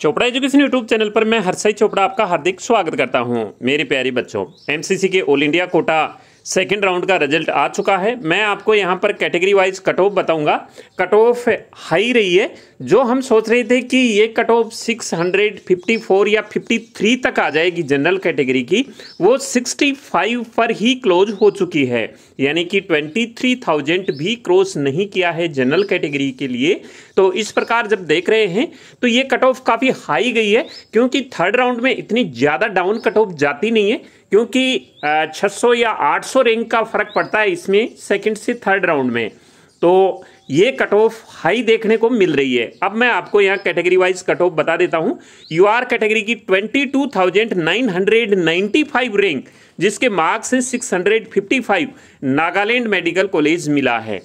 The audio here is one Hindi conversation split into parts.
चोपड़ा एजुकेशन यूट्यूब चैनल पर मैं हर्षय चोपड़ा आपका हार्दिक स्वागत करता हूं मेरे प्यारे बच्चों एमसीसी के all India quota second round का रिजल्ट आ चुका है मैं आपको यहाँ पर कैटेगरी वाइज कट ऑफ बताऊँगा कट ऑफ हाई रही है जो हम सोच रहे थे कि ये कट ऑफ फोर या 53 तक आ जाएगी जनरल कैटेगरी की वो 65 पर ही क्लोज हो चुकी है यानी कि 23,000 भी क्रॉस नहीं किया है जनरल कैटेगरी के लिए तो इस प्रकार जब देख रहे हैं तो ये कट ऑफ काफ़ी हाई गई है क्योंकि थर्ड राउंड में इतनी ज़्यादा डाउन कट ऑफ जाती नहीं है क्योंकि 600 या 800 रैंक का फ़र्क पड़ता है इसमें सेकंड से थर्ड राउंड में तो ये कट ऑफ हाई देखने को मिल रही है अब मैं आपको यहाँ कैटेगरी वाइज कट ऑफ बता देता हूँ यू आर कैटेगरी की 22,995 रैंक जिसके मार्क्स हैं 655 नागालैंड मेडिकल कॉलेज मिला है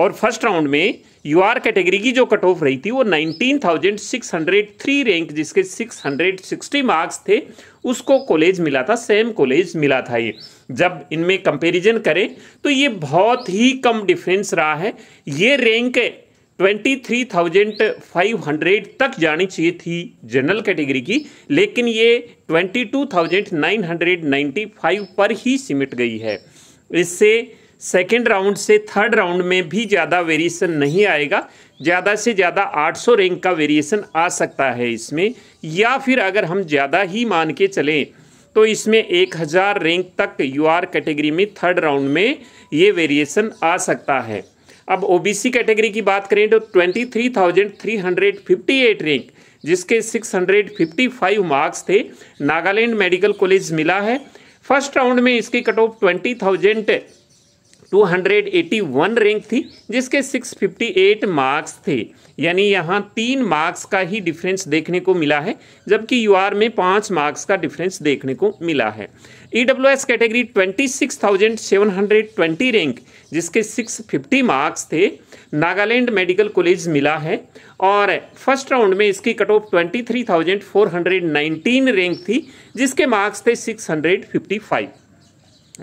और फर्स्ट राउंड में यू आर कैटेगरी की जो कट ऑफ रही थी वो 19,603 रैंक जिसके 660 मार्क्स थे उसको कॉलेज मिला था सेम कॉलेज मिला था ये जब इनमें कंपैरिजन करें तो ये बहुत ही कम डिफरेंस रहा है ये रैंक 23,500 तक जानी चाहिए थी जनरल कैटेगरी की लेकिन ये 22,995 पर ही सिमट गई है इससे सेकेंड राउंड से थर्ड राउंड में भी ज़्यादा वेरिएशन नहीं आएगा ज़्यादा से ज़्यादा 800 रैंक का वेरिएशन आ सकता है इसमें या फिर अगर हम ज़्यादा ही मान के चलें तो इसमें 1000 रैंक तक यू कैटेगरी में थर्ड राउंड में ये वेरिएशन आ सकता है अब ओबीसी कैटेगरी की बात करें तो 23,358 रैंक जिसके 655 मार्क्स थे नागालैंड मेडिकल कॉलेज मिला है फर्स्ट राउंड में इसकी cut off twenty thousand 281 rank थी जिसके 658 मार्क्स थे यानी यहाँ तीन मार्क्स का ही डिफरेंस देखने को मिला है जबकि यूआर में पाँच मार्क्स का डिफरेंस देखने को मिला है ई एस कैटेगरी 26,720 रैंक जिसके 650 मार्क्स थे नागालैंड मेडिकल कॉलेज मिला है और फर्स्ट राउंड में इसकी कट ऑफ ट्वेंटी रैंक थी जिसके मार्क्स थे six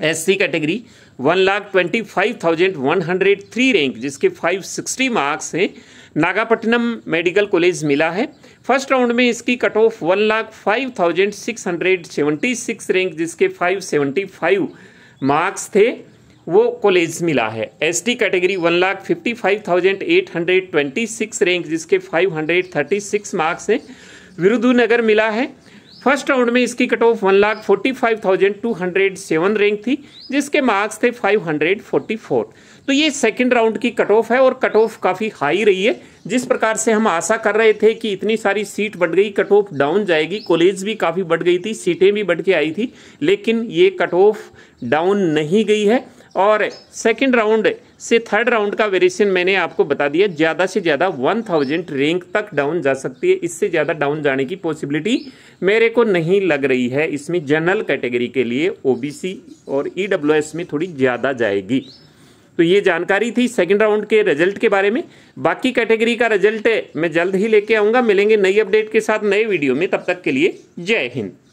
SC category one lakh twenty five thousand one hundred three rank जिसके फाइव सिक्सटी मार्क्स हैं नागापट्टनम मेडिकल कॉलेज मिला है फर्स्ट राउंड में इसकी cut off one lakh five thousand six hundred seventy six rank जिसके फाइव सेवेंटी फाइव मार्क्स थे वो कॉलेज मिला है ST category one lakh fifty five thousand eight hundred twenty six rank जिसके five hundred thirty six marks हैं विरुद्धनगर मिला है फर्स्ट राउंड में इसकी cut off one lakh forty five thousand two hundred seven rank थी जिसके मार्क्स थे फाइव हंड्रेड फोर्टी फोर तो ये सेकंड राउंड की कट ऑफ है और कट ऑफ काफ़ी हाई रही है जिस प्रकार से हम आशा कर रहे थे कि इतनी सारी सीट बढ़ गई कट ऑफ डाउन जाएगी कॉलेज भी काफ़ी बढ़ गई थी सीटें भी बढ़ के आई थी लेकिन ये कट ऑफ डाउन नहीं गई है और सेकेंड राउंड से थर्ड राउंड का वेरिएशन मैंने आपको बता दिया ज़्यादा से ज़्यादा वन थाउजेंड रैंक तक डाउन जा सकती है इससे ज़्यादा डाउन जाने की पॉसिबिलिटी मेरे को नहीं लग रही है इसमें जनरल कैटेगरी के लिए ओबीसी और ईडब्ल्यूएस e में थोड़ी ज़्यादा जाएगी तो ये जानकारी थी सेकंड राउंड के रिजल्ट के बारे में बाकी कैटेगरी का रिजल्ट मैं जल्द ही लेके आऊंगा मिलेंगे नई अपडेट के साथ नए वीडियो में तब तक के लिए जय हिंद